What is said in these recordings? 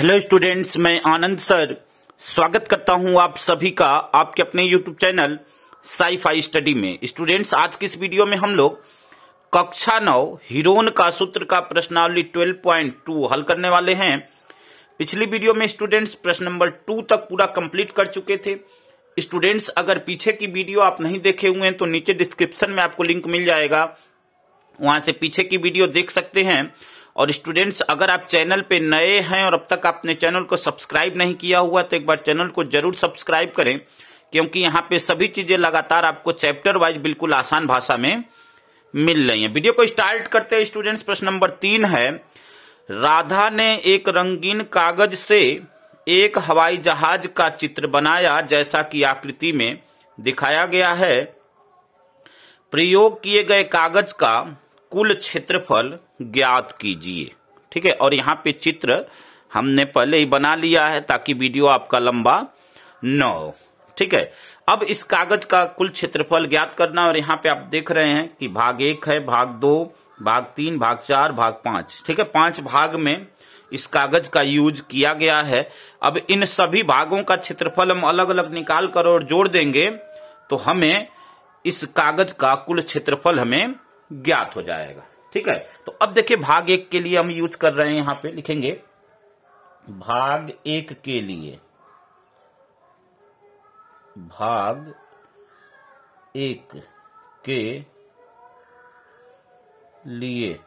hello students मैं आनंद sir स्वागत करता हूं आप सभी का आपके अपने यूट्यूब चैनल साईफाई स्टडी में स्टूडेंट्स आज की इस वीडियो में हम लोग कक्षा नौ हिरोन का सूत्र का प्रश्नावली 12.2 हल करने वाले हैं पिछली वीडियो में स्टूडेंट्स प्रश्न नंबर टू तक पूरा कंप्लीट कर चुके थे स्टूडेंट्स अगर पीछे की वीडियो आप नहीं देखे हुए हैं तो नीचे डिस्क्रिप्शन में आपको लिंक मिल जाएगा वहां से पीछे की वीडियो देख सकते हैं और स्टूडेंट्स अगर आप चैनल पे नए हैं और अब तक आपने चैनल को सब्सक्राइब नहीं किया हुआ तो एक बार चैनल को जरूर सब्सक्राइब करें क्योंकि यहाँ पे सभी चीजें लगातार आपको चैप्टर वाइज बिल्कुल आसान भाषा में मिल रही है वीडियो को स्टार्ट करते हैं स्टूडेंट्स प्रश्न नंबर तीन है राधा ने एक रंगीन कागज से एक हवाई जहाज का चित्र बनाया जैसा कि आकृति में दिखाया गया है प्रयोग किए गए कागज का कुल क्षेत्रफल ज्ञात कीजिए ठीक है और यहाँ पे चित्र हमने पहले ही बना लिया है ताकि वीडियो आपका लंबा न हो ठीक है अब इस कागज का कुल क्षेत्रफल ज्ञात करना और यहाँ पे आप देख रहे हैं कि भाग एक है भाग दो भाग तीन भाग चार भाग पांच ठीक है पांच भाग में इस कागज का यूज किया गया है अब इन सभी भागों का क्षेत्रफल हम अलग अलग निकाल कर और जोड़ देंगे तो हमें इस कागज का कुल क्षेत्रफल हमें ज्ञात हो जाएगा ठीक है तो अब देखिए भाग एक के लिए हम यूज कर रहे हैं यहां पे लिखेंगे भाग एक के लिए भाग एक के लिए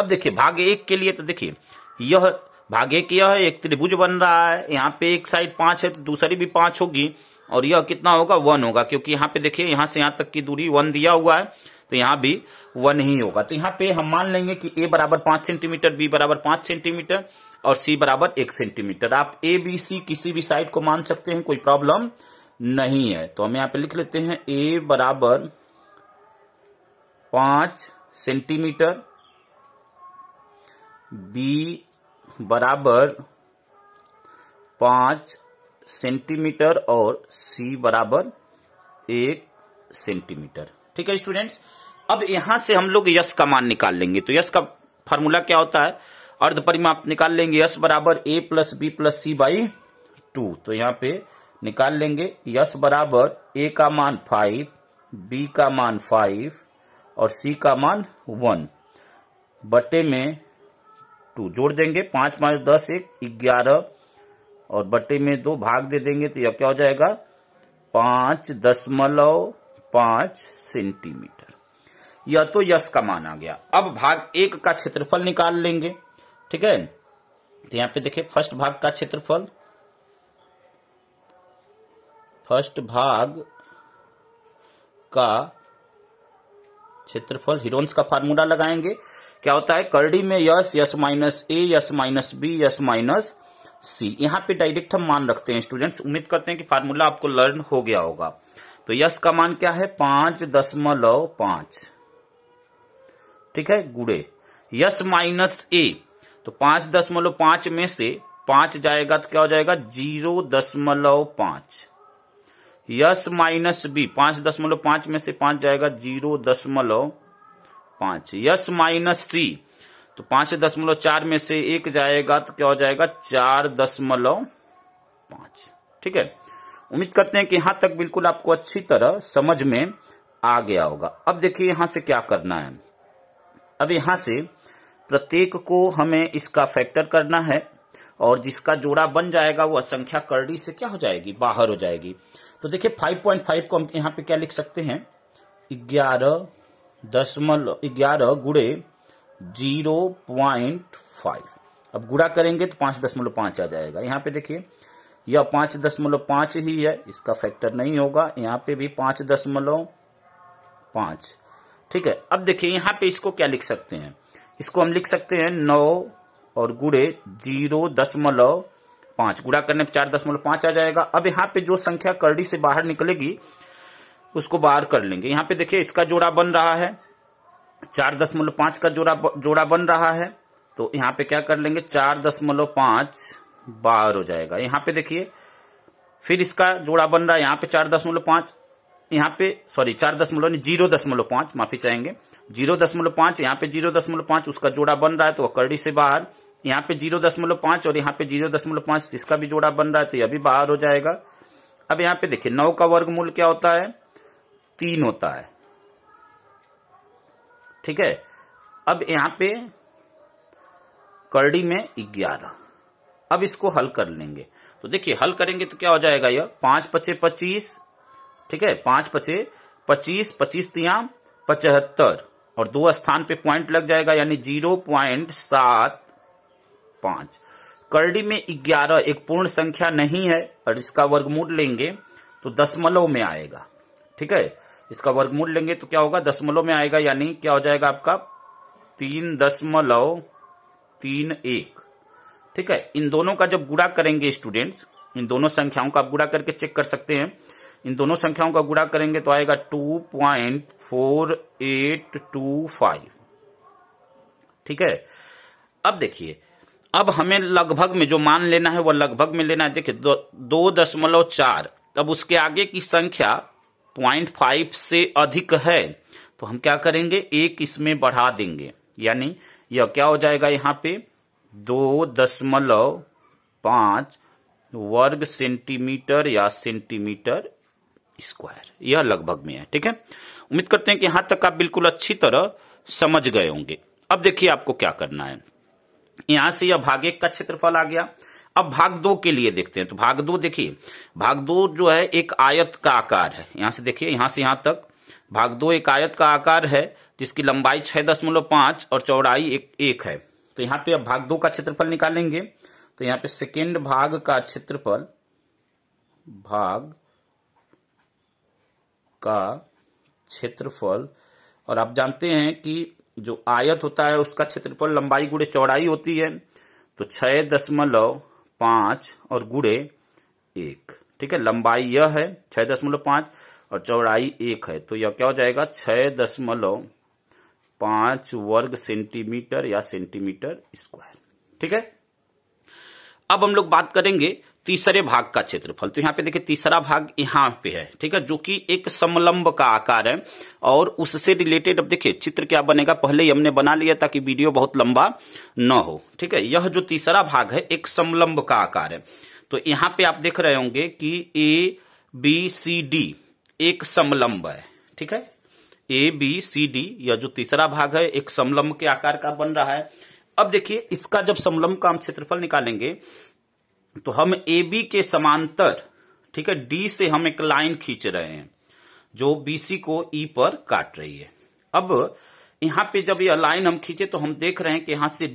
अब देखिए भाग एक के लिए तो देखिए यह भाग एक यह एक त्रिभुज बन रहा है यहां पे एक साइड पांच है तो दूसरी भी पांच होगी और यह कितना होगा वन होगा क्योंकि यहाँ पे देखिए यहाँ से यहाँ तक की दूरी वन दिया हुआ है तो यहाँ भी वन ही होगा तो यहाँ पे हम मान लेंगे कि ए बराबर पांच सेंटीमीटर बी बराबर पांच सेंटीमीटर और सी बराबर एक सेंटीमीटर आप ए बी सी किसी भी साइड को मान सकते हैं कोई प्रॉब्लम नहीं है तो हम यहाँ पे लिख लेते हैं ए बराबर पांच सेंटीमीटर बी बराबर पांच सेंटीमीटर और सी बराबर एक सेंटीमीटर ठीक है स्टूडेंट्स अब यहां से हम लोग यश का मान निकाल लेंगे तो यश का फॉर्मूला क्या होता है अर्ध परिमाप निकाल लेंगे यश बराबर A plus B plus C by two तो यहां पे निकाल लेंगे यश बराबर ए का मान फाइव बी का मान फाइव और सी का मान वन बटे में टू जोड़ देंगे पांच पांच दस एक ग्यारह और बट्टे में दो भाग दे देंगे तो यह क्या हो जाएगा पांच दशमलव पांच सेंटीमीटर यह तो यश का माना गया अब भाग एक का क्षेत्रफल निकाल लेंगे ठीक है तो यहां पे देखिए फर्स्ट भाग का क्षेत्रफल फर्स्ट भाग का क्षेत्रफल हिरोन्स का फार्मूला लगाएंगे क्या होता है करडी में S S minus A S minus B S minus C यहाँ पे डायरेक्ट हम मान रखते हैं स्टूडेंट्स उम्मीद करते हैं कि फार्मूला आपको लर्न हो गया होगा तो यस का मान क्या है पांच दशमलव पांच ठीक है गुड़े यस माइनस ए तो पांच दशमलव पांच में से पांच जाएगा तो क्या हो जाएगा जीरो दशमलव पांच यस माइनस बी पांच दशमलव पांच में से पांच जाएगा जीरो दशमलव पांच यस माइनस सी तो पांच दशमलव चार में से एक जाएगा तो क्या हो जाएगा चार दशमलव पांच ठीक है उम्मीद करते हैं कि यहां तक बिल्कुल आपको अच्छी तरह समझ में आ गया होगा अब देखिए यहां से क्या करना है अब यहां से प्रत्येक को हमें इसका फैक्टर करना है और जिसका जोड़ा बन जाएगा वो असंख्या करड़ी से क्या हो जाएगी बाहर हो जाएगी तो देखिए 5.5 को हम यहाँ पे क्या लिख सकते हैं ग्यारह दशमलव ग्यारह गुड़े जीरो पॉइंट फाइव अब गुड़ा करेंगे तो पांच दशमलव पांच आ जाएगा यहां पे देखिए यह पांच दशमलव पांच ही है इसका फैक्टर नहीं होगा यहां पे भी पांच दशमलव पांच ठीक है अब देखिए यहां पे इसको क्या लिख सकते हैं इसको हम लिख सकते हैं नौ और गुड़े जीरो दशमलव पांच गुड़ा करने पर चार दशमलव पांच आ जाएगा अब यहाँ पे जो संख्या करड़ी से बाहर निकलेगी उसको बाहर कर लेंगे यहाँ पे देखिए इसका जोड़ा बन रहा है चार दशमलव पांच का जोड़ा जोड़ा बन रहा है तो यहाँ पे क्या कर लेंगे चार दशमलव पांच बार हो जाएगा यहाँ पे देखिए फिर इसका जोड़ा बन रहा है यहाँ पे चार दशमलव पांच यहाँ पे सॉरी चार दशमलव जीरो दशमलव पांच माफी चाहेंगे जीरो दशमलव पांच यहाँ पे जीरो दशमलव पांच उसका जोड़ा बन रहा है तो अकर्डी से बाहर यहाँ पे जीरो दशमलव पांच और यहाँ पे जीरो दशमलव पांच इसका भी जोड़ा बन रहा है तो यह भी बाहर हो जाएगा अब यहाँ पे देखिए नौ का वर्गमूल क्या होता है तीन होता है ठीक है अब यहां पे करडी में ग्यारह अब इसको हल कर लेंगे तो देखिए हल करेंगे तो क्या हो जाएगा यह पांच पचे पच्चीस ठीक है पांच पचे पच्चीस पच्चीस तिया पचहत्तर और दो स्थान पे पॉइंट लग जाएगा यानी जीरो प्वाइंट सात पांच करडी में ग्यारह एक पूर्ण संख्या नहीं है और इसका वर्गमूल लेंगे तो दशमलव में आएगा ठीक है इसका वर्गमूल लेंगे तो क्या होगा दशमलव में आएगा यानी क्या हो जाएगा आपका तीन दशमलव तीन एक ठीक है इन दोनों का जब गुड़ा करेंगे स्टूडेंट्स इन दोनों संख्याओं का आप गुड़ा करके चेक कर सकते हैं इन दोनों संख्याओं का गुड़ा करेंगे तो आएगा two point four eight two five ठीक है अब देखिए अब हमें लगभग में जो मान लेना है वह लगभग में लेना है देखिए दो, दो दशमलव चार अब उसके आगे की संख्या पॉइंट फाइव से अधिक है तो हम क्या करेंगे एक इसमें बढ़ा देंगे यानी यह क्या हो जाएगा यहाँ पे दो दशमलव पांच वर्ग सेंटीमीटर या सेंटीमीटर स्क्वायर यह लगभग में है ठीक है उम्मीद करते हैं कि यहां तक आप बिल्कुल अच्छी तरह समझ गए होंगे अब देखिए आपको क्या करना है यहां से यह भाग एक का क्षेत्रफल आ गया अब भाग दो के लिए देखते हैं तो भाग दो देखिए भाग दो जो है एक आयत का आकार है यहां से देखिए यहां से यहां तक भाग दो एक आयत का आकार है जिसकी लंबाई छह दशमलव पांच और चौड़ाई एक एक है तो यहां पे अब भाग दो का क्षेत्रफल निकालेंगे तो यहां पे सेकेंड भाग का क्षेत्रफल भाग का क्षेत्रफल और आप जानते हैं कि जो आयत होता है उसका क्षेत्रफल लंबाई गुड़े चौड़ाई होती है तो छह दशमलव पांच और गुड़े एक ठीक है लंबाई यह है छह दशमलव पांच और चौड़ाई एक है तो यह क्या हो जाएगा छह दशमलव पांच वर्ग सेंटीमीटर या सेंटीमीटर स्क्वायर ठीक है अब हम लोग बात करेंगे तीसरे भाग का क्षेत्रफल तो यहाँ पे देखिए तीसरा भाग यहाँ पे है ठीक है जो कि एक समलंब का आकार है और उससे रिलेटेड अब देखिए चित्र क्या बनेगा पहले ही हमने बना लिया ताकि वीडियो बहुत लंबा न हो ठीक है यह जो तीसरा भाग है एक समलंब का आकार है तो यहाँ पे आप देख रहे होंगे कि ए बी सी डी एक समलंब है ठीक है ए बी सी डी यह जो तीसरा भाग है एक समलंब के आकार का बन रहा है अब देखिए इसका जब समलंब का हम क्षेत्रफल निकालेंगे तो हम ए बी के समांतर ठीक है डी से हम एक लाइन खींच रहे हैं जो बी सी को ई e पर काट रही है अब यहां पे जब यह लाइन हम खींचे तो हम देख रहे हैं कि यहां से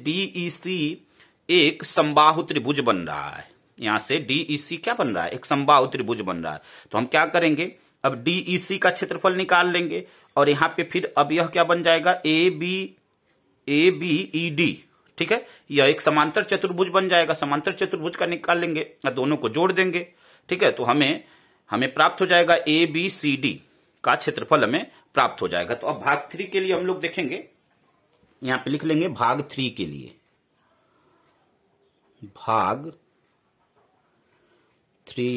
सी e, एक संबाहु त्रिभुज बन रहा है यहां से सी e, क्या बन रहा है एक संबाहु त्रिभुज बन रहा है तो हम क्या करेंगे अब सी का क्षेत्रफल निकाल लेंगे और यहां पे फिर अब यह क्या बन जाएगा A B A B E D ठीक है यह एक समांतर चतुर्भुज बन जाएगा समांतर चतुर्भुज का निकाल लेंगे दोनों को जोड़ देंगे ठीक है तो हमें हमें प्राप्त हो जाएगा ए बी सी डी का क्षेत्रफल हमें प्राप्त हो जाएगा तो अब भाग थ्री के लिए हम लोग देखेंगे यहां पे लिख लेंगे भाग थ्री के लिए भाग थ्री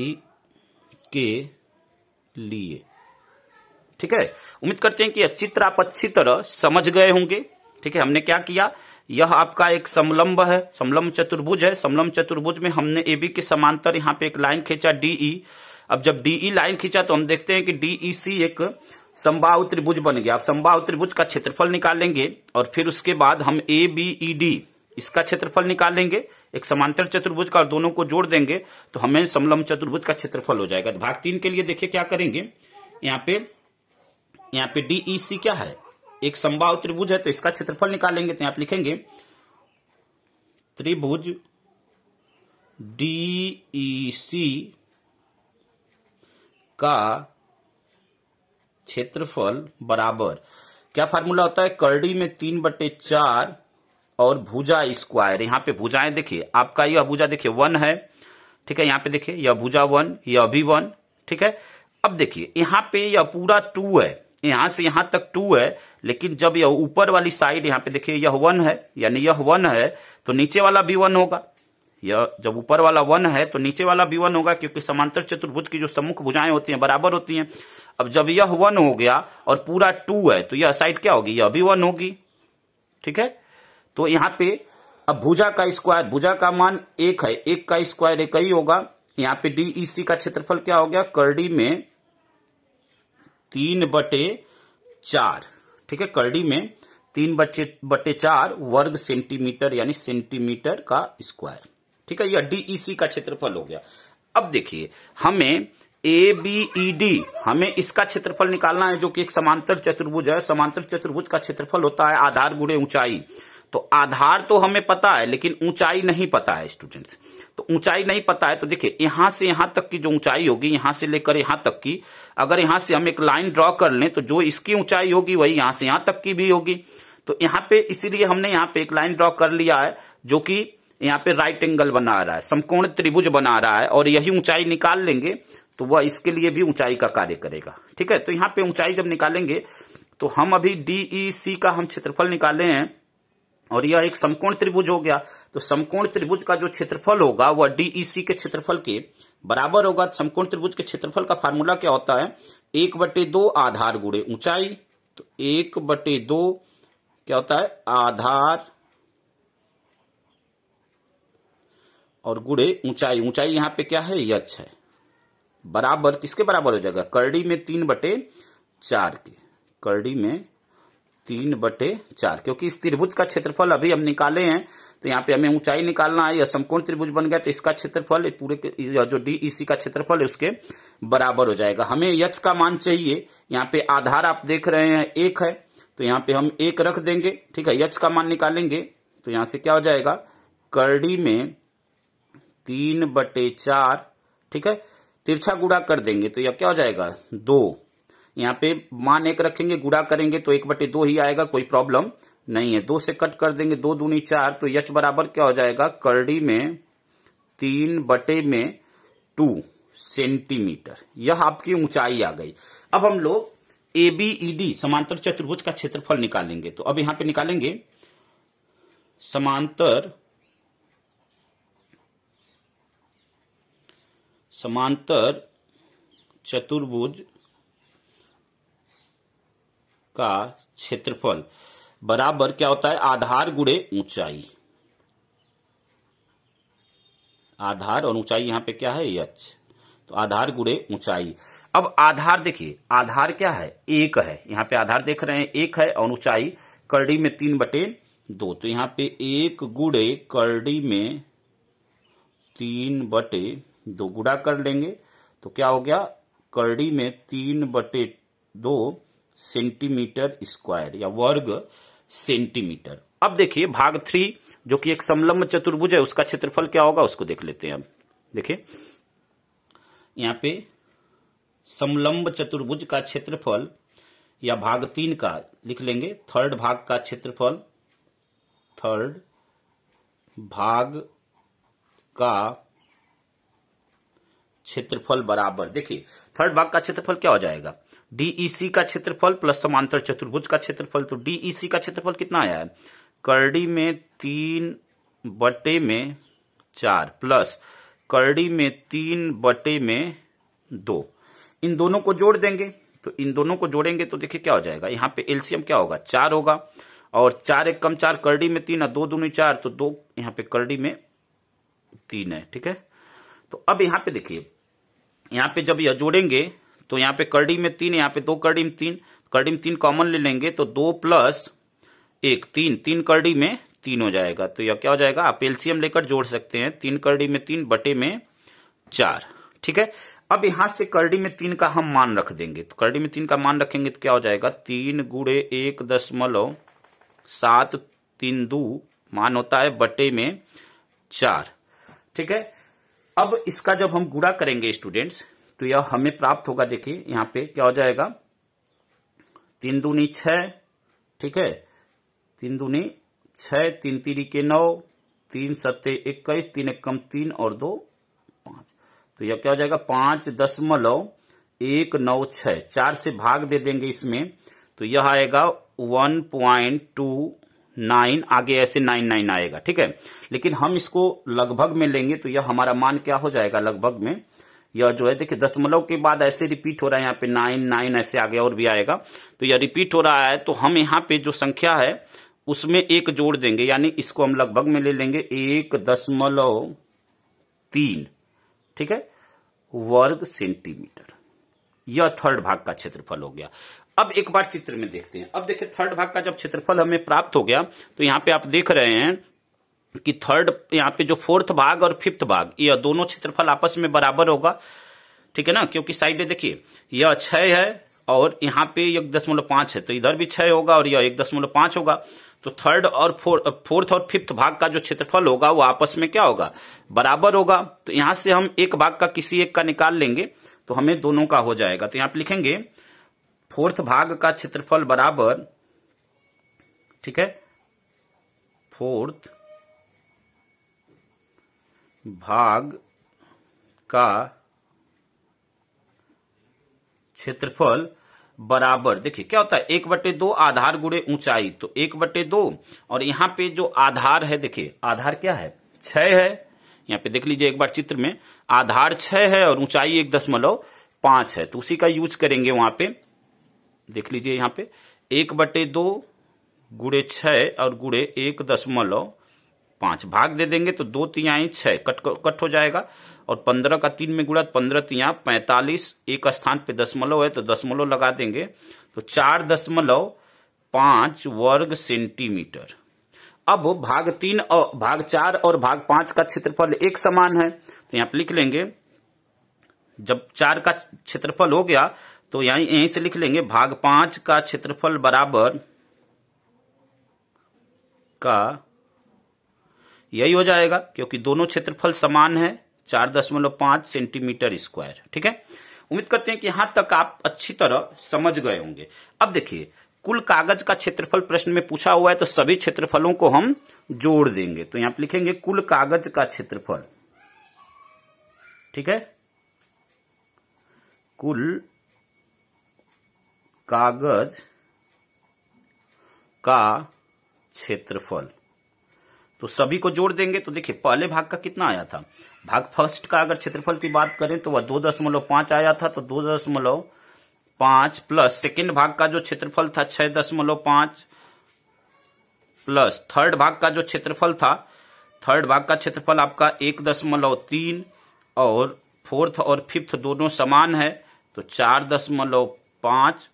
के लिए ठीक है उम्मीद करते हैं कि अच्छी तरह आप अच्छी तरह समझ गए होंगे ठीक है हमने क्या किया यह आपका एक समलम्ब है समलम्ब चतुर्भुज है समलम्ब चतुर्भुज में हमने ए बी के समांतर यहाँ पे एक लाइन खींचा डीई अब जब डीई लाइन खींचा तो हम देखते हैं कि डीई सी एक संभाव त्रिभुज बन गया अब संभाव त्रिभुज का क्षेत्रफल निकालेंगे और फिर उसके बाद हम ए बी ई डी इसका क्षेत्रफल निकालेंगे एक समांतर चतुर्भुज का और दोनों को जोड़ देंगे तो हमें समलम चतुर्भुज का क्षेत्रफल हो जाएगा भाग तीन के लिए देखिए क्या करेंगे यहाँ पे यहाँ पे डीईसी क्या है एक संभाव त्रिभुज है तो इसका क्षेत्रफल निकालेंगे तो आप लिखेंगे त्रिभुज डी e का क्षेत्रफल बराबर क्या फार्मूला होता है कर्डी में तीन बटे चार और भुजा स्क्वायर यहां पे भुजाएं देखिए आपका यह भुजा देखिए वन है ठीक है यहां पे देखिए यह भुजा वन यह भी वन ठीक है अब देखिए यहां पे यह पूरा टू है यहां से यहां तक टू है लेकिन जब यह ऊपर वाली साइड यहां पे देखिए यह वन है यानी यह वन है तो नीचे वाला भी वन होगा यह जब ऊपर वाला वन है तो नीचे वाला भी वन होगा क्योंकि समांतर चतुर्भुज की जो सम्मुख भुजाएं होती हैं बराबर होती हैं अब जब यह वन हो गया और पूरा टू है तो यह साइड क्या होगी यह भी वन होगी ठीक है तो यहां पे अब भुजा का स्क्वायर भुजा का मान एक है एक का स्क्वायर एक ही होगा यहाँ पे डीईसी e का क्षेत्रफल क्या हो गया करडी में तीन बटे चार ठीक है करड़ी में तीन बटे बटे चार वर्ग सेंटीमीटर यानी सेंटीमीटर का स्क्वायर ठीक है यह डीईसी e का क्षेत्रफल हो गया अब देखिए हमें ए बी ई डी हमें इसका क्षेत्रफल निकालना है जो कि एक समांतर चतुर्भुज है समांतर चतुर्भुज का क्षेत्रफल होता है आधार गुड़े ऊंचाई तो आधार तो हमें पता है लेकिन ऊंचाई नहीं पता है स्टूडेंट्स तो ऊंचाई नहीं पता है तो देखिए यहां से यहां तक की जो ऊंचाई होगी यहां से लेकर यहां तक की अगर यहां से हम एक लाइन ड्रॉ कर लें तो जो इसकी ऊंचाई होगी वही यहां से यहां तक की भी होगी तो यहां पे इसीलिए हमने यहां पे एक लाइन ड्रॉ कर लिया है जो कि यहां पे राइट एंगल बना रहा है समकोण त्रिभुज बना रहा है और यही ऊंचाई निकाल लेंगे तो वह इसके लिए भी ऊंचाई का कार्य करेगा ठीक है तो यहां पे ऊंचाई जब निकालेंगे तो हम अभी डीई सी e का हम क्षेत्रफल निकाले हैं और यह एक समकोण त्रिभुज हो गया तो समकोण त्रिभुज का जो क्षेत्रफल होगा वह डीईसी e के क्षेत्रफल के बराबर होगा समकोण त्रिभुज के क्षेत्रफल का फार्मूला क्या होता है एक बटे दो आधार गुड़े ऊंचाई तो एक बटे दो क्या होता है आधार और गुड़े ऊंचाई ऊंचाई यहां पे क्या है यच है बराबर किसके बराबर हो जाएगा करड़ी में तीन बटे चार के करड़ी में तीन बटे चार क्योंकि इस त्रिभुज का क्षेत्रफल अभी हम निकाले हैं तो यहाँ पे हमें ऊंचाई निकालना है यह समकोण त्रिभुज बन गया तो इसका क्षेत्रफल पूरे जो डीईसी e का क्षेत्रफल है उसके बराबर हो जाएगा हमें यक्ष का मान चाहिए यहाँ पे आधार आप देख रहे हैं एक है तो यहाँ पे हम एक रख देंगे ठीक है यक्ष का मान निकालेंगे तो यहां से क्या हो जाएगा करड़ी में तीन बटे चार ठीक है तिरछा गुड़ा कर देंगे तो यह क्या हो जाएगा दो यहाँ पे मान एक रखेंगे गुड़ा करेंगे तो एक बटे दो ही आएगा कोई प्रॉब्लम नहीं है दो से कट कर देंगे दो दूनी चार तो यच बराबर क्या हो जाएगा करड़ी में तीन बटे में टू सेंटीमीटर यह आपकी ऊंचाई आ गई अब हम लोग एबीईडी e, समांतर चतुर्भुज का क्षेत्रफल निकालेंगे तो अब यहां पे निकालेंगे समांतर समांतर चतुर्भुज का क्षेत्रफल बराबर क्या होता है आधार गुड़े ऊंचाई आधार और ऊंचाई यहाँ पे क्या है यच तो आधार गुड़े ऊंचाई अब आधार देखिए आधार क्या है एक है यहां पे आधार देख रहे हैं एक है और ऊंचाई करडी में तीन बटे दो तो यहां पे एक गुड़े करडी में तीन बटे दो गुड़ा कर लेंगे तो क्या हो गया करडी में तीन बटे दो सेंटीमीटर स्क्वायर या वर्ग सेंटीमीटर अब देखिए भाग थ्री जो कि एक समलंब चतुर्भुज है उसका क्षेत्रफल क्या होगा उसको देख लेते हैं अब देखिए यहां पे समलंब चतुर्भुज का क्षेत्रफल या भाग तीन का लिख लेंगे थर्ड भाग का क्षेत्रफल थर्ड भाग का क्षेत्रफल बराबर देखिए थर्ड भाग का क्षेत्रफल क्या हो जाएगा डीईसी e का क्षेत्रफल प्लस समांतर चतुर्भुज का क्षेत्रफल तो डीईसी e का क्षेत्रफल कितना आया है करडी में तीन बटे में चार प्लस करडी में तीन बटे में दो इन दोनों को जोड़ देंगे तो इन दोनों को जोड़ेंगे तो देखिए क्या हो जाएगा यहाँ पे एलसीएम क्या होगा चार होगा और चार एक कम चार करडी में तीन है दो दूनी चार तो दो यहाँ पे करडी में तीन है ठीक है तो अब यहाँ पे देखिए यहाँ पे जब यह जोड़ेंगे तो यहाँ पे कर्डी में तीन यहाँ पे दो कर्डी में तीन कर्डी में तीन कॉमन ले लेंगे तो दो प्लस एक तीन तीन कर्डी में तीन हो जाएगा तो यह क्या हो जाएगा आप एल्सियम लेकर जोड़ सकते हैं तीन कर्डी में तीन बटे में चार ठीक है अब यहां से कर्डी में तीन का हम मान रख देंगे तो कर्डी में तीन का मान रखेंगे तो क्या हो जाएगा तीन गुड़े एक दशमलव सात तीन दू मान होता है बटे में चार ठीक है अब इसका जब हम गुड़ा करेंगे स्टूडेंट्स तो यह हमें प्राप्त होगा देखिए यहाँ पे क्या हो जाएगा तीन दूनी छ ठीक है तीन दूनी छ तीन तीरी के नौ तीन सत्य इक्कीस तीन एकम तीन और दो पांच तो यह क्या हो जाएगा पांच दशमलव एक नौ छ चार से भाग दे देंगे इसमें तो यह आएगा वन प्वाइंट टू नाइन आगे ऐसे नाइन नाइन आएगा ठीक है लेकिन हम इसको लगभग में लेंगे तो यह हमारा मान क्या हो जाएगा लगभग में यह जो है देखिए दशमलव के बाद ऐसे रिपीट हो रहा है यहाँ पे नाइन नाइन ऐसे आगे और भी आएगा तो यह रिपीट हो रहा है तो हम यहाँ पे जो संख्या है उसमें एक जोड़ देंगे यानी इसको हम लगभग में ले लेंगे एक दशमलव तीन ठीक है वर्ग सेंटीमीटर यह थर्ड भाग का क्षेत्रफल हो गया अब एक बार चित्र में देखते हैं अब देखिए थर्ड भाग का जब क्षेत्रफल हमें प्राप्त हो गया तो यहाँ पे आप देख रहे हैं कि थर्ड यहाँ पे जो फोर्थ भाग और फिफ्थ भाग यह दोनों क्षेत्रफल आपस में बराबर होगा ठीक है ना क्योंकि साइड देखिए यह छह है और यहाँ पे एक दशमलव पांच है तो इधर भी छ होगा और यह एक दशमलव पांच होगा तो थर्ड और फोर्थ और फिफ्थ भाग का जो क्षेत्रफल होगा वो आपस में क्या होगा बराबर होगा तो यहां से हम एक भाग का किसी एक का निकाल लेंगे तो हमें दोनों का हो जाएगा तो यहाँ पे लिखेंगे फोर्थ भाग का क्षेत्रफल बराबर ठीक है फोर्थ भाग का क्षेत्रफल बराबर देखिए क्या होता है एक बटे दो आधार गुड़े ऊंचाई तो एक बटे दो और यहाँ पे जो आधार है देखिए आधार क्या है छ है यहाँ पे देख लीजिए एक बार चित्र में आधार छ है और ऊंचाई एक दशमलव पांच है तो उसी का यूज करेंगे वहां पे देख लीजिए यहाँ पे एक बटे दो गुड़े छ और गुड़े एक दशमलव पांच भाग दे देंगे तो दो तियाई छह कट कट हो जाएगा और पंद्रह का तीन में गुणा पंद्रह तिया पैंतालीस एक स्थान पे दशमलव है तो दशमलव लगा देंगे तो चार दशमलव पांच वर्ग सेंटीमीटर अब भाग तीन और भाग चार और भाग पांच का क्षेत्रफल एक समान है तो यहां पर लिख लेंगे जब चार का क्षेत्रफल हो गया तो यहीं यहीं से लिख लेंगे भाग पांच का क्षेत्रफल बराबर का यही हो जाएगा क्योंकि दोनों क्षेत्रफल समान है चार दशमलव पांच सेंटीमीटर स्क्वायर ठीक है उम्मीद करते हैं कि यहां तक आप अच्छी तरह समझ गए होंगे अब देखिए कुल कागज का क्षेत्रफल प्रश्न में पूछा हुआ है तो सभी क्षेत्रफलों को हम जोड़ देंगे तो यहां पर लिखेंगे कुल कागज का क्षेत्रफल ठीक है कुल कागज का क्षेत्रफल तो सभी को जोड़ देंगे तो देखिए पहले भाग का कितना आया था भाग फर्स्ट का अगर क्षेत्रफल की बात करें तो वह दो दशमलव पांच आया था तो दो दशमलव पांच प्लस सेकेंड भाग का जो क्षेत्रफल था छह दशमलव पांच प्लस थर्ड भाग का जो क्षेत्रफल था थर्ड भाग का क्षेत्रफल आपका एक दशमलव तीन और फोर्थ और फिफ्थ दोनों समान है तो चार दशमलव पांच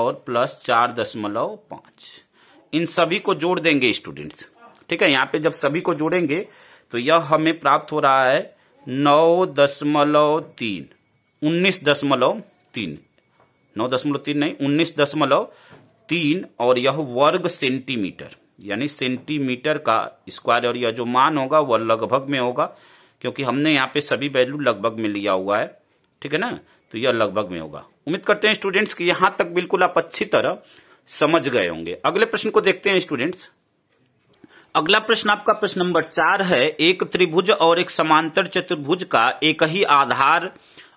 और प्लस चार दशमलव पांच इन सभी को जोड़ देंगे स्टूडेंट्स ठीक है यहाँ पे जब सभी को जोड़ेंगे तो यह हमें प्राप्त हो रहा है नौ दशमलव तीन उन्नीस दशमलव तीन नौ दशमलव तीन नहीं उन्नीस दशमलव तीन और यह वर्ग सेंटीमीटर यानी सेंटीमीटर का स्क्वायर और यह जो मान होगा वह लगभग में होगा क्योंकि हमने यहाँ पे सभी वैल्यू लगभग में लिया हुआ है ठीक है ना तो यह लगभग में होगा उम्मीद करते हैं स्टूडेंट्स कि यहां तक बिल्कुल आप अच्छी तरह समझ गए होंगे अगले प्रश्न को देखते हैं स्टूडेंट्स अगला प्रश्न आपका प्रश्न नंबर चार है एक त्रिभुज और एक समांतर चतुर्भुज का एक ही आधार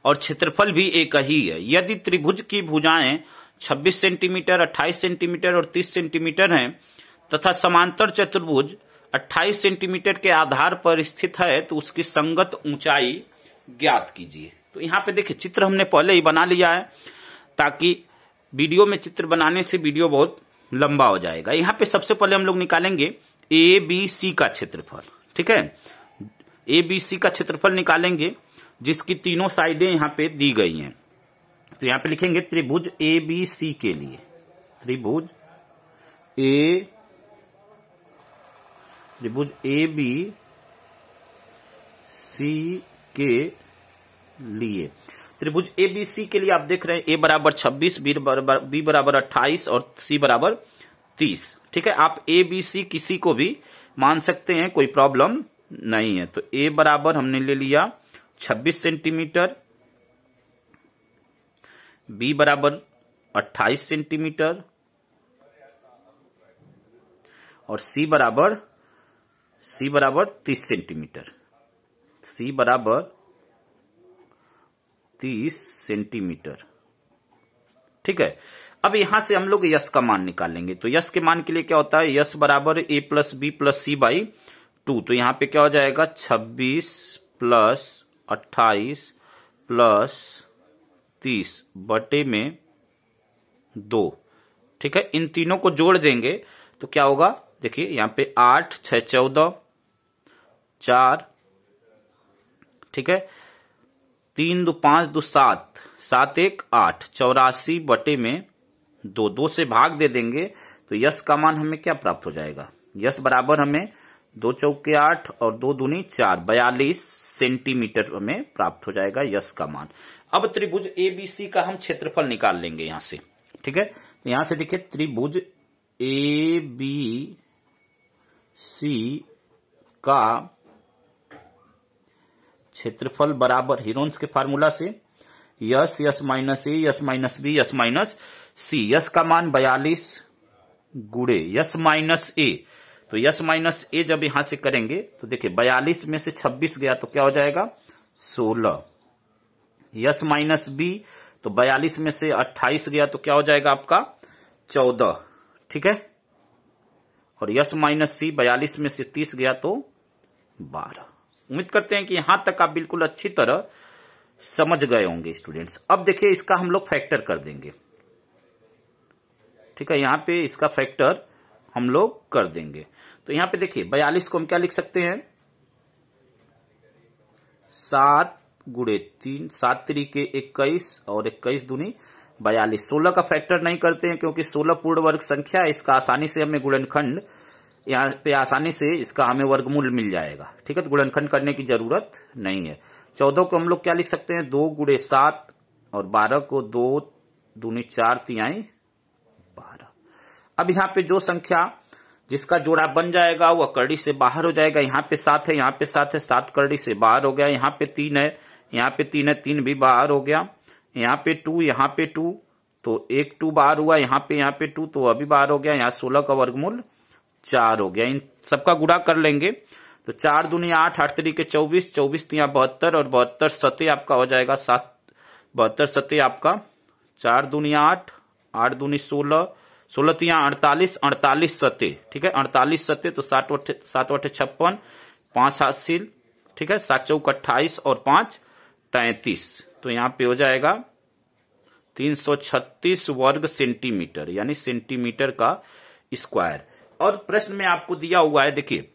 और क्षेत्रफल भी एक ही है यदि त्रिभुज की भुजाएं 26 सेंटीमीटर 28 सेंटीमीटर और 30 सेंटीमीटर हैं तथा समांतर चतुर्भुज 28 सेंटीमीटर के आधार पर स्थित है तो उसकी संगत ऊंचाई ज्ञात कीजिए तो यहाँ पे देखिये चित्र हमने पहले ही बना लिया है ताकि वीडियो में चित्र बनाने से वीडियो बहुत लंबा हो जाएगा यहाँ पे सबसे पहले हम लोग निकालेंगे ए बी सी का क्षेत्रफल ठीक है ए बी सी का क्षेत्रफल निकालेंगे जिसकी तीनों साइडें यहां पे दी गई हैं तो यहां पे लिखेंगे त्रिभुज ए बी सी के लिए त्रिभुज ए त्रिभुज ए बी सी के लिए त्रिभुज ए बी सी के लिए आप देख रहे हैं ए बराबर छब्बीस बी बराबर अट्ठाईस और सी बराबर तीस ठीक है आप ए बी सी किसी को भी मान सकते हैं कोई प्रॉब्लम नहीं है तो ए बराबर हमने ले लिया 26 सेंटीमीटर बी बराबर 28 सेंटीमीटर और सी बराबर सी बराबर 30 सेंटीमीटर सी बराबर 30 सेंटीमीटर ठीक है अब यहां से हम लोग यस का मान निकालेंगे तो यस के मान के लिए क्या होता है यश बराबर A plus B plus C by two तो यहां पे क्या हो जाएगा छब्बीस प्लस अट्ठाईस प्लस तीस बटे में दो ठीक है इन तीनों को जोड़ देंगे तो क्या होगा देखिए यहां पे आठ छह चौदह चार ठीक है तीन दो पांच दो सात सात एक आठ चौरासी बटे में दो दो से भाग दे देंगे तो यश का मान हमें क्या प्राप्त हो जाएगा यश बराबर हमें दो चौके आठ और दो दूनी चार बयालीस सेंटीमीटर हमें प्राप्त हो जाएगा यश का मान अब त्रिभुज एबीसी का हम क्षेत्रफल निकाल लेंगे यहां से ठीक है तो यहां से देखिए त्रिभुज ए बी सी का क्षेत्रफल बराबर हिरोन्स के फार्मूला से S S minus A S minus B S minus C S का मान बयालीस गुड़े यस माइनस ए तो यस माइनस ए जब यहां से करेंगे तो देखिए बयालीस में से छब्बीस गया तो क्या हो जाएगा सोलह यस माइनस बी तो बयालीस में से अट्ठाईस गया तो क्या हो जाएगा आपका चौदह ठीक है और यस माइनस सी बयालीस में से तीस गया तो बारह उम्मीद करते हैं कि यहां तक आप बिल्कुल अच्छी तरह समझ गए होंगे स्टूडेंट्स अब देखिए इसका हम लोग फैक्टर कर देंगे ठीक है यहाँ पे इसका फैक्टर हम लोग कर देंगे तो यहाँ पे देखिए बयालीस को हम क्या लिख सकते हैं सात गुड़े तीन सात तरीके इक्कीस और इक्कीस दूनी बयालीस सोलह का फैक्टर नहीं करते हैं क्योंकि सोलह पूर्ण वर्ग संख्या है इसका आसानी से हमें गुणनखंड यहाँ पे आसानी से इसका हमें वर्गमूल मिल जाएगा ठीक है तो गुणनखंड करने की जरूरत नहीं है चौदह को हम लोग क्या लिख सकते हैं दो गुड़े सात और बारह को दो दूनी चार तिहाई अब यहाँ पे जो संख्या जिसका जोड़ा बन जाएगा वह करड़ी से बाहर हो जाएगा यहाँ पे सात है यहाँ पे सात है सात करड़ी से बाहर हो गया यहाँ पे तीन है यहाँ पे तीन है तीन भी बाहर हो गया यहाँ पे टू यहाँ पे टू तो एक टू बाहर हुआ यहाँ पे यहाँ पे टू तो अभी बाहर हो गया यहाँ सोलह का वर्गमूल चार हो गया इन सबका गुड़ा कर लेंगे तो चार दुनिया आठ आठ तरीके चौबीस चौबीस तिया बहत्तर और बहत्तर सत्य आपका हो जाएगा सात बहत्तर सतह आपका चार दुनिया आठ आठ दूनी सोलह सोलतियाँ अड़तालीस अड़तालीस सत्य ठीक है अड़तालीस सत्य तो सात अठे सात अठे छप्पन पांच सात सील ठीक है सात चौक अट्ठाईस और पांच तैतीस तो यहाँ पे हो जाएगा तीन सौ छत्तीस वर्ग सेंटीमीटर यानी सेंटीमीटर का स्क्वायर और प्रश्न में आपको दिया हुआ है देखिए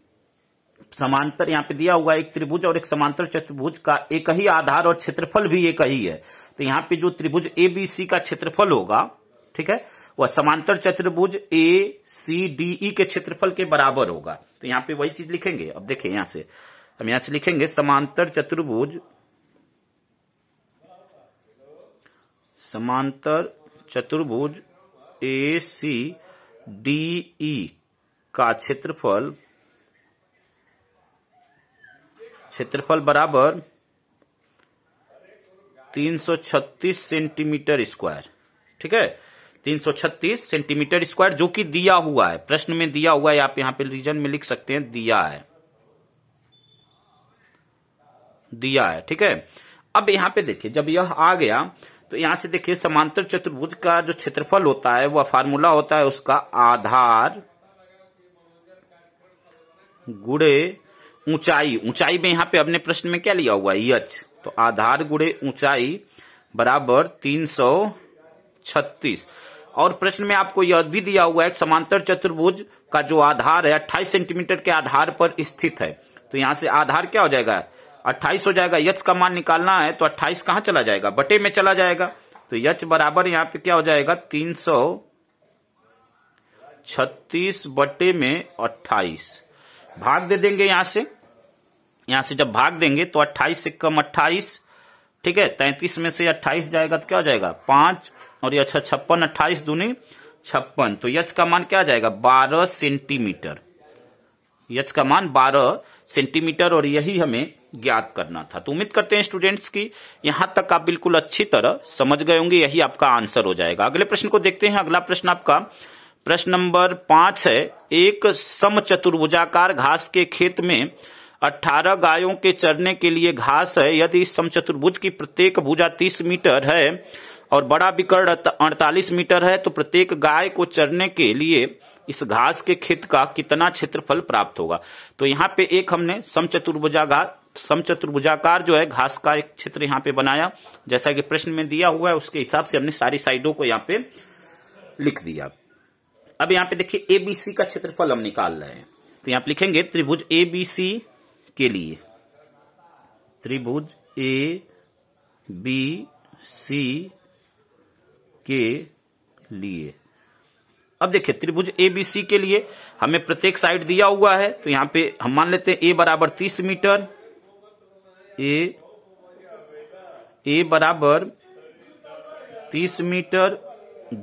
समांतर यहाँ पे दिया हुआ है एक त्रिभुज और एक समांतर चतुर्भुज का एक ही आधार और क्षेत्रफल भी एक ही है तो यहाँ पे जो त्रिभुज एबीसी का क्षेत्रफल होगा ठीक है वह समांतर चतुर्भुज ए सी डी ई के क्षेत्रफल के बराबर होगा तो यहाँ पे वही चीज लिखेंगे अब देखिए यहां से हम यहां से लिखेंगे समांतर चतुर्भुज समांतर चतुर्भुज ए सी डी ई का क्षेत्रफल क्षेत्रफल बराबर 336 सेंटीमीटर स्क्वायर ठीक है 336 सेंटीमीटर स्क्वायर जो कि दिया हुआ है प्रश्न में दिया हुआ है आप यहां पे रीजन में लिख सकते हैं दिया है दिया है ठीक है अब यहां पे देखिए जब यह आ गया तो यहां से देखिए समांतर चतुर्भुज का जो क्षेत्रफल होता है वह फार्मूला होता है उसका आधार गुड़े ऊंचाई ऊंचाई में यहां पे अपने प्रश्न में क्या लिया हुआ है यच तो आधार गुड़े ऊंचाई बराबर तीन सौ छत्तीस और प्रश्न में आपको यह भी दिया हुआ है समांतर चतुर्भुज का जो आधार है अट्ठाईस सेंटीमीटर के आधार पर स्थित है तो यहाँ से आधार क्या हो जाएगा अट्ठाईस हो जाएगा यच का मान निकालना है तो अट्ठाईस कहाँ चला जाएगा बटे में चला जाएगा तो यच बराबर यहाँ पे क्या हो जाएगा तीन सौ छत्तीस बटे में अट्ठाईस भाग दे देंगे यहाँ से यहाँ से जब भाग देंगे तो अट्ठाईस से कम अट्ठाईस ठीक है तैतीस में से अट्ठाईस जाएगा तो क्या हो जाएगा पांच और यह अच्छा, छप्पन अट्ठाईस दूनी छप्पन तो यच का मान क्या जाएगा बारह सेंटीमीटर यच का मान बारह सेंटीमीटर और यही हमें ज्ञात करना था तो उम्मीद करते हैं स्टूडेंट्स की यहां तक आप बिल्कुल अच्छी तरह समझ गए होंगे यही आपका आंसर हो जाएगा अगले प्रश्न को देखते हैं अगला प्रश्न आपका प्रश्न नंबर पांच है एक सम चतुर्भुजाकार घास के खेत में अट्ठारह गायों के चरने के लिए घास है यदि इस समचतुर्भुज की प्रत्येक भुजा तीस मीटर है और बड़ा बिकड़ अड़तालीस मीटर है तो प्रत्येक गाय को चरने के लिए इस घास के खेत का कितना क्षेत्रफल प्राप्त होगा तो यहाँ पे एक हमने समचतुर्भुजाकार समचतुर्भुजाकार जो है घास का एक क्षेत्र यहाँ पे बनाया जैसा कि प्रश्न में दिया हुआ है उसके हिसाब से हमने सारी साइडों को यहाँ पे लिख दिया अब यहाँ पे देखिए एबीसी का क्षेत्रफल हम निकाल रहे हैं तो यहाँ पे लिखेंगे त्रिभुज एबीसी के लिए त्रिभुज ए बी सी के लिए अब देखिए त्रिभुज ए बी सी के लिए हमें प्रत्येक साइड दिया हुआ है तो यहां पे हम मान लेते हैं ए बराबर तीस मीटर ए ए बराबर तीस मीटर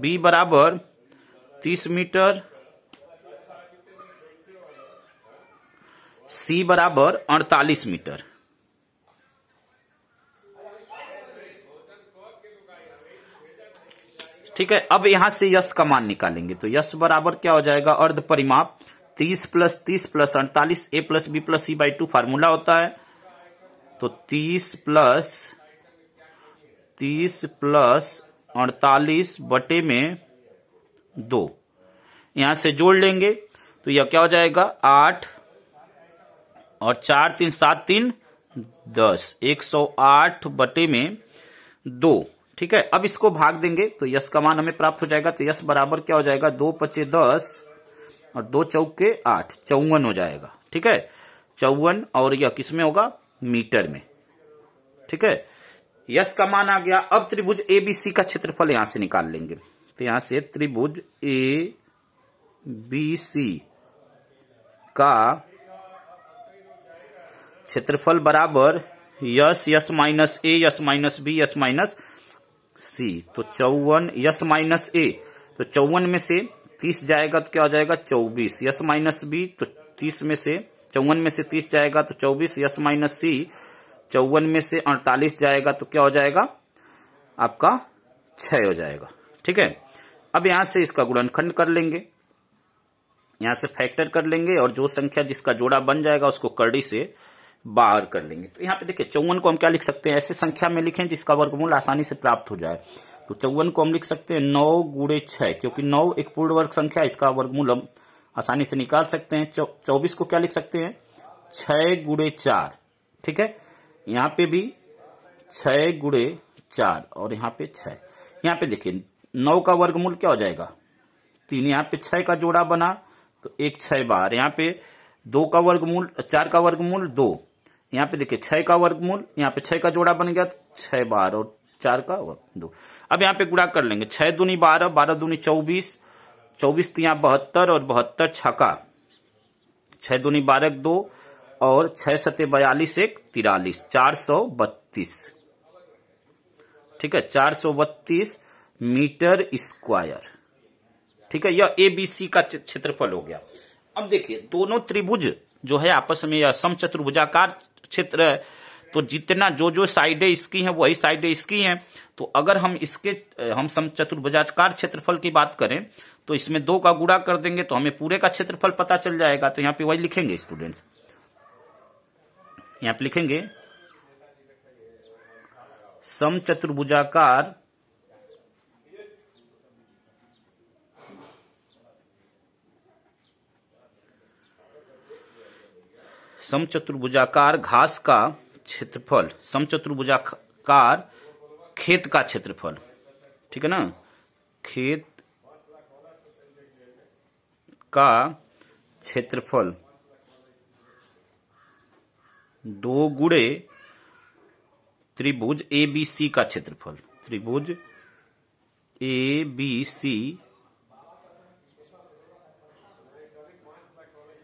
बी बराबर तीस मीटर सी बराबर अड़तालीस मीटर ठीक है अब यहां से यश का मान निकालेंगे तो यश बराबर क्या हो जाएगा अर्ध परिमाप तीस प्लस तीस प्लस अड़तालीस A plus B plus C by two formula होता है तो तीस प्लस तीस प्लस अड़तालीस बटे में दो यहां से जोड़ लेंगे तो यह क्या हो जाएगा आठ और चार तीन सात तीन दस एक सौ आठ बटे में दो ठीक है अब इसको भाग देंगे तो यस का मान हमें प्राप्त हो जाएगा तो यस बराबर क्या हो जाएगा दो पचे दस और दो चौके आठ चौवन हो जाएगा ठीक है चौवन और यह किसमें होगा मीटर में ठीक है यस का मान आ गया अब त्रिभुज ए बी सी का क्षेत्रफल यहां से निकाल लेंगे तो यहां से त्रिभुज ए बी सी का क्षेत्रफल बराबर S S minus A S minus B S minus C तो चौवन यस माइनस ए तो चौवन में से तीस जाएगा तो क्या हो जाएगा चौबीस यस माइनस बी तो तीस में से चौवन में से तीस जाएगा तो चौबीस यस माइनस सी चौवन में से अड़तालीस जाएगा तो क्या हो जाएगा आपका छ हो जाएगा ठीक है अब यहां से इसका गुणनखंड कर लेंगे यहां से फैक्टर कर लेंगे और जो संख्या जिसका जोड़ा बन जाएगा उसको कड़ी से बाहर कर लेंगे तो यहाँ पे देखिए चौवन को हम क्या लिख सकते हैं ऐसे संख्या में लिखें जिसका वर्गमूल आसानी से प्राप्त हो जाए तो चौवन को हम लिख सकते हैं नौ गुड़े छह क्योंकि नौ एक पूर्ण वर्ग संख्या इसका वर्गमूल हम आसानी से निकाल सकते हैं चौबीस को क्या लिख सकते हैं छ गुड़े चार ठीक है यहाँ पे भी छ गुड़े चार और यहाँ पे छ यहाँ पे देखिए नौ का वर्गमूल क्या हो जाएगा तीन यहाँ पे छ का जोड़ा बना तो एक छह बार यहाँ पे दो का वर्गमूल चार का वर्गमूल दो यहाँ पे देखिए छह का वर्गमूल यहाँ पे छह का जोड़ा बन गया छह बार और चार का और दो अब यहाँ पे गुड़ा कर लेंगे छह दूनी बारह बारह दूनी चौबीस चौबीस तिया तो बहत्तर और बहत्तर छका छह दूनी बारह दो और छह सत्य बयालीस एक तिरालीस चार सौ बत्तीस ठीक है चार सौ बत्तीस मीटर स्क्वायर ठीक है यह एबीसी का क्षेत्रफल हो गया अब देखिए दोनों त्रिभुज जो है आपस में यह समचतुर्भुजाकार क्षेत्र तो जितना जो जो साइडें इसकी हैं वही साइडें इसकी हैं तो अगर हम इसके हम सम चतुर्भुजाकार क्षेत्रफल की बात करें तो इसमें दो का गुड़ा कर देंगे तो हमें पूरे का क्षेत्रफल पता चल जाएगा तो यहाँ पे वही लिखेंगे स्टूडेंट्स यहाँ पे लिखेंगे सम चतुर्भुजाकार समचतुर्भुजाकार घास का क्षेत्रफल समचतुर्भुजाकार खेत का क्षेत्रफल ठीक है ना खेत का क्षेत्रफल दो गुड़े त्रिभुज एबीसी का क्षेत्रफल त्रिभुज ए बी सी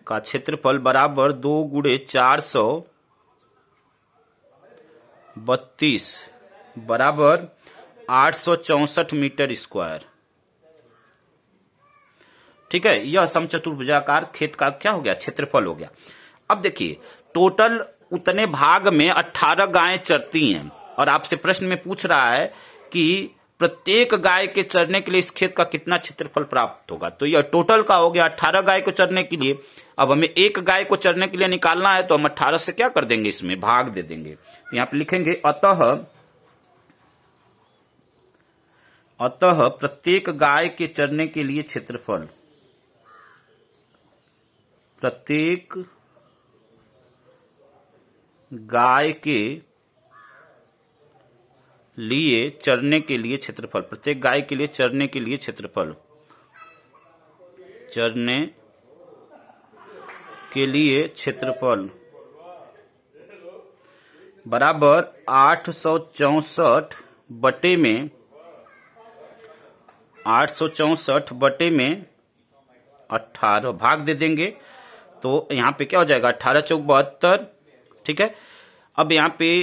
का क्षेत्रफल बराबर दो गुड़े चार सौ बत्तीस बराबर आठ सौ चौसठ मीटर स्क्वायर ठीक है यह समचतुर्भुजाकार खेत का क्या हो गया क्षेत्रफल हो गया अब देखिए टोटल उतने भाग में अठारह गायें चरती हैं और आपसे प्रश्न में पूछ रहा है कि प्रत्येक गाय के चरने के लिए इस खेत का कितना क्षेत्रफल प्राप्त होगा तो यह टोटल का हो गया अठारह गाय को चरने के लिए अब हमें एक गाय को चरने के लिए निकालना है तो हम अट्ठारह से क्या कर देंगे इसमें भाग दे देंगे तो यहां पर लिखेंगे अतः अतः प्रत्येक गाय के चरने के लिए क्षेत्रफल प्रत्येक गाय के लिए चरने के लिए क्षेत्रफल प्रत्येक गाय के लिए चरने के लिए क्षेत्रफल चरने के लिए क्षेत्रफल बराबर आठ सौ चौसठ बटे में आठ सौ चौसठ बटे में अठारह भाग दे देंगे तो यहाँ पे क्या हो जाएगा अठारह चौक बहत्तर ठीक है अब यहाँ पे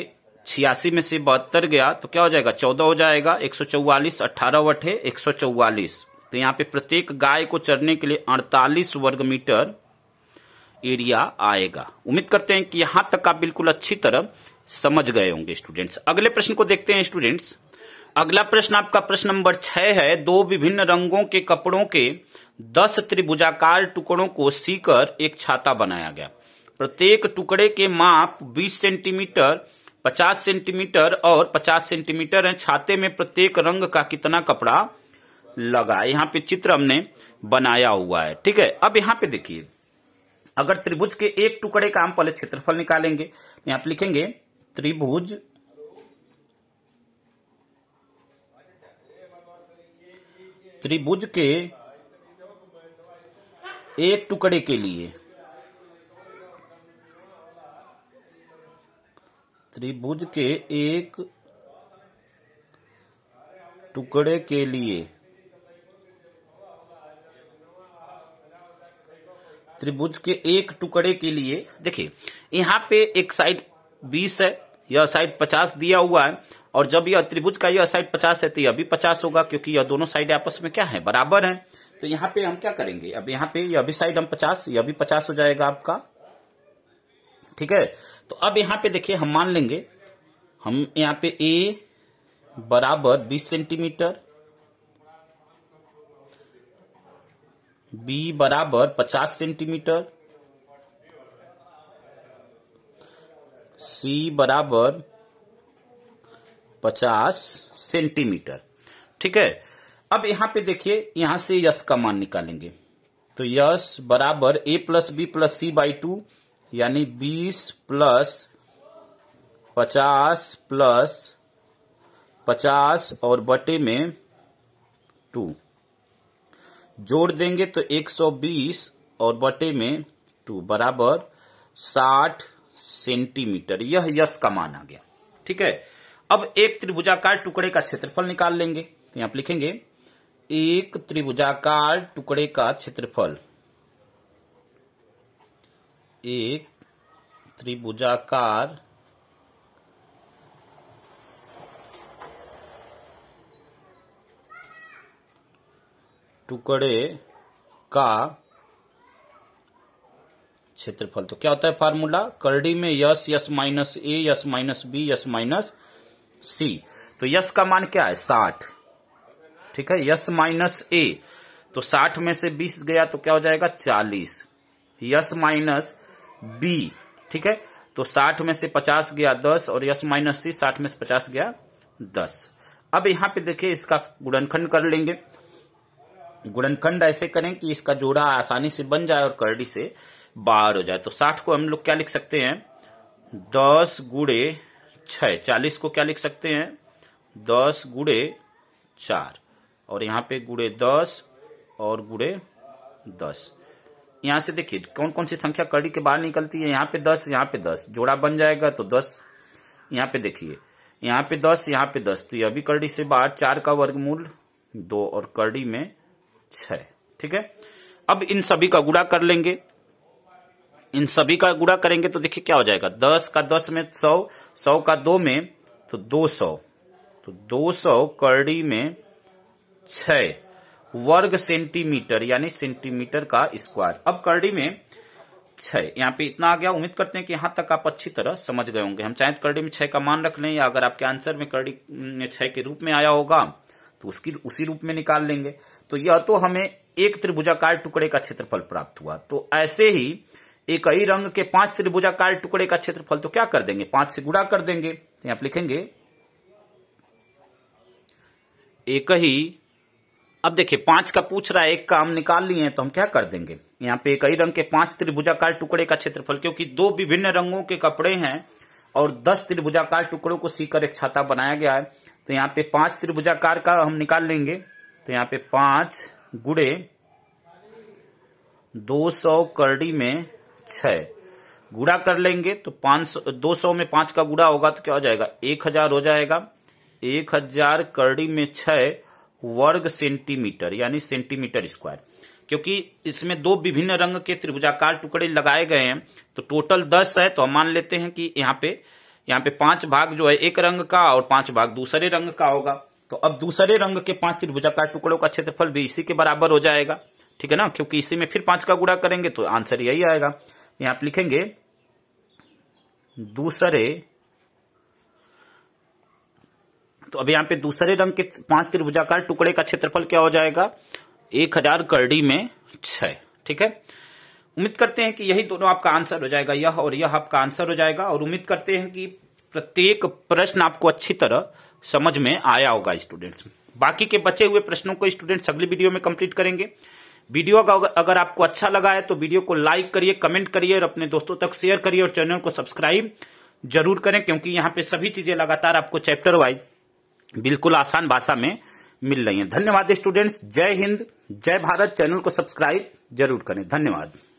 छियासी में से बहत्तर गया तो क्या हो जाएगा चौदह हो जाएगा एक सौ चौवालीस अट्ठारह वटे एक सौ चौवालीस तो यहाँ पे प्रत्येक गाय को चरने के लिए अड़तालीस वर्ग मीटर एरिया आएगा उम्मीद करते हैं कि यहां तक आप बिल्कुल अच्छी तरह समझ गए होंगे स्टूडेंट्स अगले प्रश्न को देखते हैं स्टूडेंट्स अगला प्रश्न आपका प्रश्न नंबर छह है दो विभिन्न रंगों के कपड़ों के दस त्रिभुजाकार टुकड़ों को सीकर एक छाता बनाया गया प्रत्येक टुकड़े के माप 20 सेंटीमीटर 50 सेंटीमीटर और 50 सेंटीमीटर है छाते में प्रत्येक रंग का कितना कपड़ा लगा यहाँ पे चित्र हमने बनाया हुआ है ठीक है अब यहाँ पे देखिए अगर त्रिभुज के एक टुकड़े का हम पहले क्षेत्रफल निकालेंगे तो यहाँ पे लिखेंगे त्रिभुज त्रिभुज के एक टुकड़े के लिए त्रिभुज के एक टुकड़े के लिए त्रिभुज के एक टुकड़े के लिए देखिए यहाँ पे एक साइड बीस है यह साइड पचास दिया हुआ है और जब यह त्रिभुज का यह साइड पचास है तो यह भी पचास होगा क्योंकि यह दोनों साइड आपस में क्या है बराबर है तो यहाँ पे हम क्या करेंगे अब यहाँ पे यह भी साइड हम पचास यह भी पचास हो जाएगा आपका ठीक है तो अब यहां पे देखिए हम मान लेंगे हम यहां पे ए बराबर 20 सेंटीमीटर बी बराबर 50 सेंटीमीटर सी बराबर 50 सेंटीमीटर ठीक है अब यहां पे देखिए यहां से यस का मान निकालेंगे तो यस बराबर A plus B plus C by two यानी बीस प्लस पचास प्लस पचास और बटे में टू जोड़ देंगे तो एक सौ बीस और बटे में टू बराबर साठ सेंटीमीटर यह यश का मान आ गया ठीक है अब एक त्रिभुजाकार टुकड़े का क्षेत्रफल निकाल लेंगे तो यहां लिखेंगे एक त्रिभुजाकार टुकड़े का क्षेत्रफल एक त्रिभुजाकार टुकड़े का क्षेत्रफल तो क्या होता है फार्मूला करडी में S S minus A S minus B S minus C तो यस का मान क्या है साठ ठीक है यस माइनस ए तो साठ में से बीस गया तो क्या हो जाएगा चालीस यस माइनस बी ठीक है तो साठ में से पचास गया दस और यस माइनस सी साठ में से पचास गया दस अब यहां पे देखिए इसका गुणनखंड कर लेंगे गुणनखंड ऐसे करें कि इसका जोड़ा आसानी से बन जाए और करडी से बाहर हो जाए तो साठ को हम लोग क्या लिख सकते हैं दस गुड़े छ चालीस को क्या लिख सकते हैं दस गुड़े चार और यहां पे गुड़े दस और गुड़े दस यहाँ से देखिए कौन कौन सी संख्या कड़ी के बाहर निकलती है यहाँ पे दस यहाँ पे दस जोड़ा बन जाएगा तो दस यहाँ पे देखिए यहाँ पे दस यहाँ पे दस तो यह भी कड़ी से बाहर चार का वर्गमूल दो और कड़ी में छ ठीक है अब इन सभी का गुड़ा कर लेंगे इन सभी का गुड़ा करेंगे तो देखिए क्या हो जाएगा दस का दस में सौ सौ का दो में तो दो सौ तो दो सौ कड़ी में छ वर्ग सेंटीमीटर यानी सेंटीमीटर का स्क्वायर अब करडी में छह यहाँ पे इतना आ गया उम्मीद करते हैं कि यहां तक आप अच्छी तरह समझ गए होंगे हम चाहे तो करडी में छह का मान रख लें या अगर आपके आंसर में करडी छह के रूप में आया होगा तो उसकी उसी रूप में निकाल लेंगे तो यह तो हमें एक त्रिभुजाकार टुकड़े का क्षेत्रफल प्राप्त हुआ तो ऐसे ही एक ही रंग के पांच त्रिभुजाकार टुकड़े का क्षेत्रफल तो क्या कर देंगे पांच से गुड़ा कर देंगे तो यहां पर लिखेंगे एक ही अब देखिए पांच का पूछ रहा है एक का हम निकाल लिए हैं तो हम क्या कर देंगे यहाँ पे कई रंग के पांच त्रिभुजाकार टुकड़े का क्षेत्रफल क्योंकि दो विभिन्न रंगों के कपड़े हैं और दस त्रिभुजाकार टुकड़ों को सीकर एक छाता बनाया गया है तो यहाँ पे पांच त्रिभुजाकार का हम निकाल लेंगे तो यहाँ पे पांच गुड़े दो सौ करड़ी में छ गुड़ा कर लेंगे तो पांच सौ दो सौ में पांच का गुड़ा होगा तो क्या हो जाएगा एक हजार हो जाएगा एक हजार करड़ी में छह वर्ग सेंटीमीटर यानी सेंटीमीटर स्क्वायर क्योंकि इसमें दो विभिन्न रंग के त्रिभुजाकार टुकड़े लगाए गए हैं तो टोटल दस है तो हम मान लेते हैं कि यहाँ पे यहाँ पे पांच भाग जो है एक रंग का और पांच भाग दूसरे रंग का होगा तो अब दूसरे रंग के पांच त्रिभुजाकार टुकड़ों का क्षेत्रफल भी इसी के बराबर हो जाएगा ठीक है ना क्योंकि इसी में फिर पांच का गुड़ा करेंगे तो आंसर यही आएगा यहाँ पे लिखेंगे दूसरे तो अब यहाँ पे दूसरे रंग के पांच त्रिभुजाकार टुकड़े का क्षेत्रफल क्या हो जाएगा एक हजार करडी में छह ठीक है उम्मीद करते हैं कि यही दोनों आपका आंसर हो जाएगा यह और यह आपका आंसर हो जाएगा और उम्मीद करते हैं कि प्रत्येक प्रश्न आपको अच्छी तरह समझ में आया होगा स्टूडेंट्स बाकी के बचे हुए प्रश्नों को स्टूडेंट्स अगली वीडियो में कंप्लीट करेंगे वीडियो अगर आपको अच्छा लगा है तो वीडियो को लाइक करिए कमेंट करिए और अपने दोस्तों तक शेयर करिए और चैनल को सब्सक्राइब जरूर करें क्योंकि यहाँ पे सभी चीजें लगातार आपको चैप्टर वाइज बिल्कुल आसान भाषा में मिल रही हैं धन्यवाद स्टूडेंट्स जय हिंद जय भारत चैनल को सब्सक्राइब जरूर करें धन्यवाद